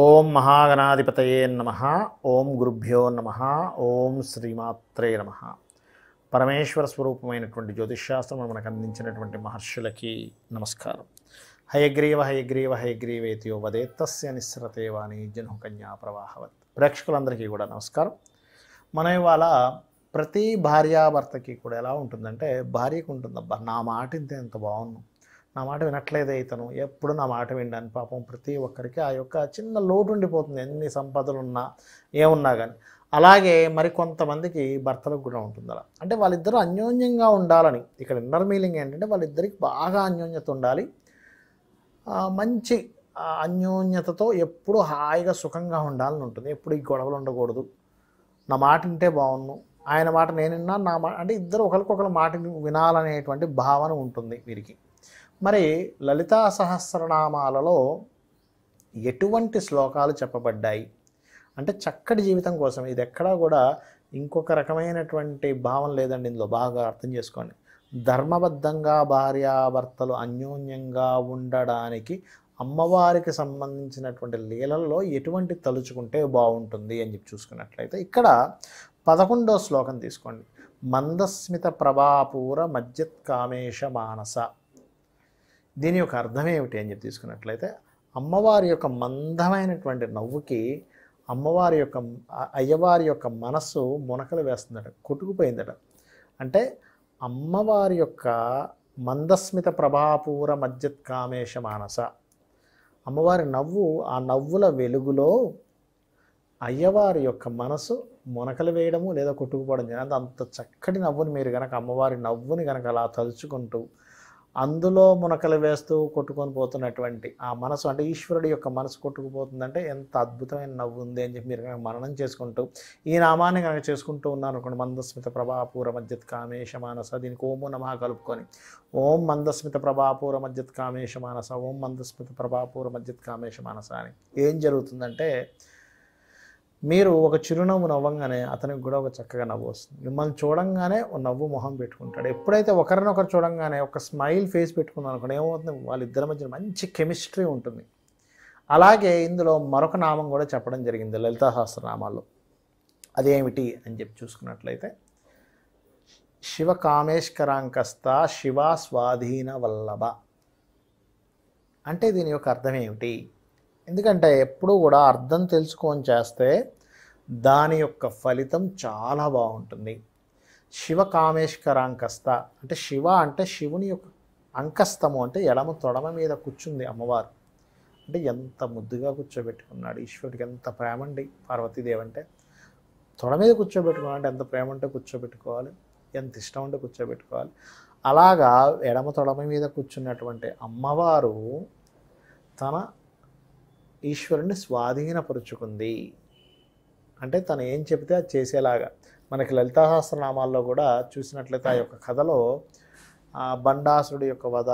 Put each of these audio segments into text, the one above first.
ఓం మహాగణాధిపతయే నమ ఓం గురుభ్యో నమ ఓం శ్రీమాత్రే నమ పరమేశ్వర స్వరూపమైనటువంటి జ్యోతిష్శాస్త్రం మనకు అందించినటువంటి మహర్షులకి నమస్కారం హయగ్రీవ హయగ్రీవ హయగ్రీవేతియో తస్య నిస్రతే వాణి జన్హు కన్యా ప్రవాహవత్ ప్రేక్షకులందరికీ కూడా నమస్కారం మన ఇవాళ ప్రతి భార్యాభర్తకి కూడా ఎలా ఉంటుందంటే భార్యకు ఉంటుందబ్బా నా మాట ఇంత ఎంత బాగున్నాం నా మాట వినట్లేదే ఇతను ఎప్పుడు నా మాట విండాను పాపం ప్రతి ఒక్కరికి ఆ యొక్క చిన్న లోటు ఉండిపోతుంది ఎన్ని సంపదలు ఉన్నా ఏమున్నా కానీ అలాగే మరి కొంతమందికి భర్తలకు కూడా ఉంటుంది అలా అంటే వాళ్ళిద్దరూ అన్యోన్యంగా ఉండాలని ఇక్కడ ఇన్నర్ మీనింగ్ ఏంటంటే వాళ్ళిద్దరికి బాగా అన్యోన్యత ఉండాలి మంచి అన్యోన్యతతో ఎప్పుడు హాయిగా సుఖంగా ఉండాలని ఉంటుంది ఎప్పుడు ఈ గొడవలు ఉండకూడదు నా మాట వింటే బాగున్ను ఆయన మాట నేనున్నా నా మాట అంటే ఇద్దరు ఒకరికొకరు మాట వినాలనేటువంటి భావన ఉంటుంది వీరికి మరి లలితా సహస్రనామాలలో ఎటువంటి శ్లోకాలు చెప్పబడ్డాయి అంటే చక్కటి జీవితం కోసం ఇది ఎక్కడా కూడా ఇంకొక రకమైనటువంటి భావం లేదండి ఇందులో బాగా అర్థం చేసుకోండి ధర్మబద్ధంగా భార్యాభర్తలు అన్యోన్యంగా ఉండడానికి అమ్మవారికి సంబంధించినటువంటి లీలల్లో ఎటువంటి తలుచుకుంటే బాగుంటుంది అని చెప్పి చూసుకున్నట్లయితే ఇక్కడ పదకొండో శ్లోకం తీసుకోండి మందస్మిత ప్రభాపూర మజ్జత్ కామేశ మానస దీని యొక్క అర్థం ఏమిటి అని చెప్పి తీసుకున్నట్లయితే అమ్మవారి యొక్క మందమైనటువంటి నవ్వుకి అమ్మవారి యొక్క అయ్యవారి యొక్క మనస్సు మునకలు వేస్తుందట కొట్టుకుపోయిందట అంటే అమ్మవారి యొక్క మందస్మిత ప్రభాపూర మధ్యత్కామేష మానస అమ్మవారి నవ్వు ఆ నవ్వుల వెలుగులో అయ్యవారి యొక్క మనసు మునకలు వేయడము లేదా కొట్టుకుపోవడం జరిగింది అంత చక్కటి నవ్వుని మీరు కనుక అమ్మవారి నవ్వుని కనుక అలా తలుచుకుంటూ అందులో మునకలు వేస్తూ కొట్టుకొని పోతున్నటువంటి ఆ మనసు అంటే ఈశ్వరుడి యొక్క మనసు కొట్టుకుపోతుందంటే ఎంత అద్భుతమైన నవ్వు ఉంది అని చెప్పి మీరు మననం చేసుకుంటూ ఈ నామాన్ని కనుక చేసుకుంటూ ఉన్నాను అనుకోండి మందస్మిత ప్రభాపూర మధ్యత్ కామేశ మానస దీనికి ఓము నమ కలుపుకొని ఓం మందస్మిత ప్రభాపూర మధ్యత్ కామేశ మానస ఓం మందస్మిత ప్రభాపూర మధ్యత్ కామేశ మానస అని ఏం జరుగుతుందంటే మీరు ఒక చిరునవ్వు నవ్వంగానే అతనికి కూడా ఒక చక్కగా నవ్వు వస్తుంది మిమ్మల్ని చూడంగానే ఒక నవ్వు మొహం పెట్టుకుంటాడు ఎప్పుడైతే ఒకరినొకరు చూడంగానే ఒక స్మైల్ ఫేస్ పెట్టుకున్నాను అనుకోండి ఏమవుతుంది వాళ్ళిద్దరి మధ్యన మంచి కెమిస్ట్రీ ఉంటుంది అలాగే ఇందులో మరొక నామం కూడా చెప్పడం జరిగింది లలితా సహస్రనామాల్లో అదేమిటి అని చెప్పి చూసుకున్నట్లయితే శివ కామేశ్వరాంకస్త శివ స్వాధీన వల్లభ అంటే దీని యొక్క అర్థం ఏమిటి ఎందుకంటే ఎప్పుడూ కూడా అర్థం తెలుసుకొని చేస్తే దాని యొక్క ఫలితం చాలా బాగుంటుంది శివ కామేశ్వర అంకస్త అంటే శివ అంటే శివుని యొక్క అంకస్తము అంటే ఎడమ తొడమ మీద కూర్చుంది అమ్మవారు అంటే ఎంత ముద్దుగా కూర్చోబెట్టుకున్నాడు ఈశ్వరుడికి ఎంత ప్రేమ అండి పార్వతీదేవి అంటే తొడ మీద కూర్చోబెట్టుకోవాలంటే ఎంత ప్రేమ ఉంటే కూర్చోబెట్టుకోవాలి ఎంత ఇష్టం ఉంటే కూర్చోబెట్టుకోవాలి అలాగా ఎడమ తొడమ మీద కూర్చున్నటువంటి అమ్మవారు తన ఈశ్వరుని స్వాధీనపరుచుకుంది అంటే తను ఏం చెబితే అది చేసేలాగా మనకి నామాల్లో కూడా చూసినట్లయితే ఆ యొక్క కథలో బండాసుడు యొక్క వధ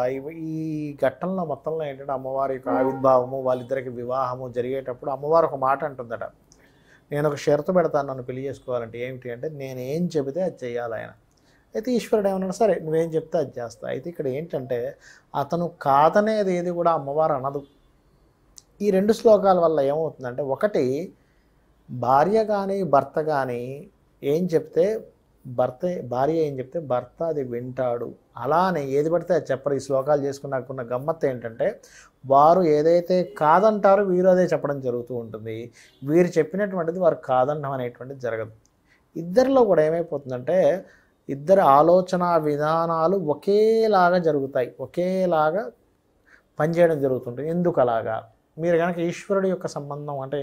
ఈ ఘట్టంలో మొత్తంలో ఏంటంటే అమ్మవారి యొక్క ఆవిర్భావము వాళ్ళిద్దరికి వివాహము జరిగేటప్పుడు అమ్మవారు ఒక మాట అంటుందట నేను ఒక షరతు పెడతాను నన్ను పెళ్లి చేసుకోవాలంటే ఏమిటి అంటే నేను ఏం చెబితే అది చేయాలి ఆయన అయితే ఈశ్వరుడు ఏమన్నా సరే నువ్వేం చెప్తే అది చేస్తా అయితే ఇక్కడ ఏంటంటే అతను కాదనేది ఏది కూడా అమ్మవారు అనదు ఈ రెండు శ్లోకాల వల్ల ఏమవుతుందంటే ఒకటి భార్య కానీ భర్త కానీ ఏం చెప్తే భర్త భార్య ఏం చెప్తే భర్త అది వింటాడు అలానే ఏది పడితే అది చెప్పరు ఈ శ్లోకాలు చేసుకున్నాకున్న గమ్మత్ ఏంటంటే వారు ఏదైతే కాదంటారో వీరు అదే చెప్పడం జరుగుతూ ఉంటుంది వీరు చెప్పినటువంటిది వారు కాదనడం అనేటువంటిది జరగదు ఇద్దరిలో కూడా ఏమైపోతుందంటే ఇద్దరు ఆలోచన విధానాలు ఒకేలాగా జరుగుతాయి ఒకేలాగా పనిచేయడం జరుగుతుంటుంది ఎందుకు అలాగా మీరు కనుక ఈశ్వరుడి యొక్క సంబంధం అంటే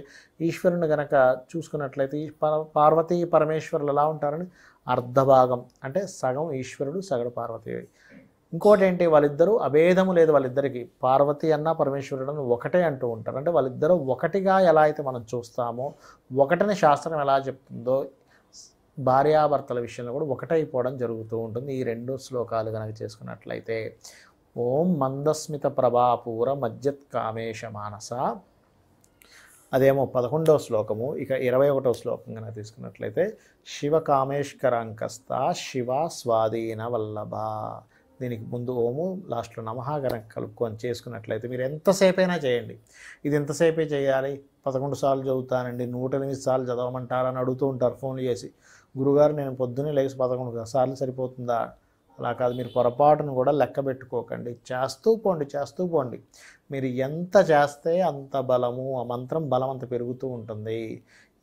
ఈశ్వరుని కనుక చూసుకున్నట్లయితే పార్వతీ పరమేశ్వరులు ఎలా ఉంటారని అర్ధభాగం అంటే సగం ఈశ్వరుడు సగడు పార్వతీ ఇంకోటి ఏంటి వాళ్ళిద్దరూ అభేదము లేదు వాళ్ళిద్దరికి పార్వతి అన్న పరమేశ్వరుడు ఒకటే అంటూ ఉంటారు అంటే వాళ్ళిద్దరూ ఒకటిగా ఎలా అయితే మనం చూస్తామో ఒకటిని శాస్త్రం ఎలా చెప్తుందో భార్యాభర్తల విషయంలో కూడా ఒకటైపోవడం జరుగుతూ ఉంటుంది ఈ రెండు శ్లోకాలు కనుక చేసుకున్నట్లయితే ఓం మందస్మిత ప్రభాపూర మజ్జత్ కామేష మానస అదేమో పదకొండవ శ్లోకము ఇక ఇరవై ఒకటవ శ్లోకం కనుక తీసుకున్నట్లయితే శివ కామేశ్కరాంకస్త శివ స్వాధీన వల్లభ దీనికి ముందు ఓము లాస్ట్లో నమహాగరం కలుపుకొని చేసుకున్నట్లయితే మీరు ఎంతసేపైనా చేయండి ఇది ఎంతసేపే చేయాలి పదకొండు సార్లు చదువుతానండి నూట ఎనిమిది సార్లు చదవమంటారని అడుగుతూ ఉంటారు ఫోన్లు చేసి గురుగారు నేను పొద్దున్నే లేచి పదకొండు సార్లు సరిపోతుందా అలా కాదు మీరు పొరపాటును కూడా లెక్క పెట్టుకోకండి చేస్తూ పోండి చేస్తూ పోండి మీరు ఎంత చేస్తే అంత బలము ఆ మంత్రం బలం అంత పెరుగుతూ ఉంటుంది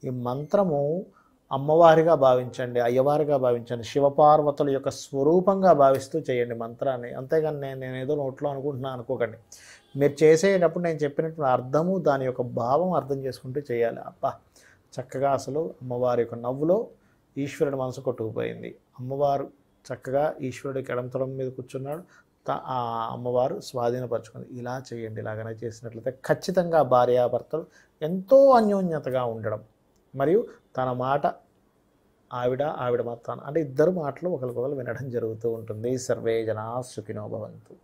ఈ మంత్రము అమ్మవారిగా భావించండి అయ్యవారిగా భావించండి శివపార్వతుల యొక్క స్వరూపంగా భావిస్తూ చేయండి మంత్రాన్ని అంతేగాని నేను నేను ఏదో నోట్లో అనుకుంటున్నాను అనుకోకండి మీరు చేసేటప్పుడు నేను చెప్పినటువంటి అర్థము దాని యొక్క భావం అర్థం చేసుకుంటూ చేయాలి అబ్బా చక్కగా అసలు అమ్మవారి యొక్క నవ్వులో ఈశ్వరుడు మనసు కొట్టుకుపోయింది అమ్మవారు చక్కగా ఈశ్వరుడికి ఎడంతడం మీద కూర్చున్నాడు ఆ అమ్మవారు స్వాధీనపరచుకుంది ఇలా చేయండి ఇలాగనే చేసినట్లయితే ఖచ్చితంగా భార్యాభర్తలు ఎంతో అన్యోన్యతగా ఉండడం మరియు తన మాట ఆవిడ ఆవిడ మాత్రాన అంటే ఇద్దరు మాటలు ఒకరికొకరు వినడం జరుగుతూ ఉంటుంది సర్వే జనా సుఖినో భవంతు